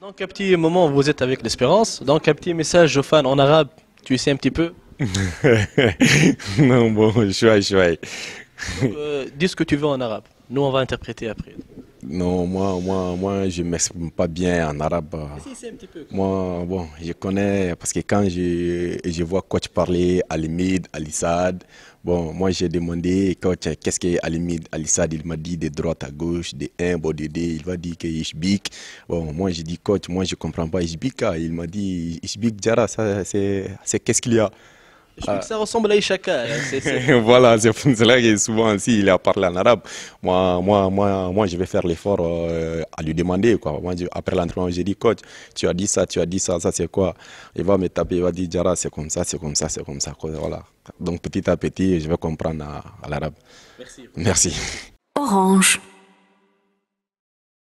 Donc, un petit moment, vous êtes avec l'espérance. Donc, un petit message aux fans en arabe. Tu sais un petit peu Non, bon, je vais, je vais. Euh, dis ce que tu veux en arabe. Nous, on va interpréter après. Non, moi, moi, moi je ne m'exprime pas bien en arabe. Moi, bon, je connais, parce que quand je, je vois coach parler, Alimid, Alissad, bon, moi j'ai demandé, coach, qu'est-ce que Alimid, Alissad, il m'a dit de droite à gauche, de 1, de 2, il va dire que Ishbik. Bon, moi j'ai dit, coach, moi je ne comprends pas ishbika. Ah, il m'a dit, Ishbik, Jara, c'est, qu'est-ce qu'il y a ça ressemble à Ishaka. voilà, c'est cela qui souvent aussi, il a parlé en arabe. Moi, moi, moi, moi je vais faire l'effort euh, à lui demander. Quoi. après l'entraînement, j'ai dit, coach, tu as dit ça, tu as dit ça, ça c'est quoi Il va me taper, il va dire, Jara, c'est comme ça, c'est comme ça, c'est comme ça. Donc petit à petit, je vais comprendre à, l'arabe. Merci. Merci. Orange.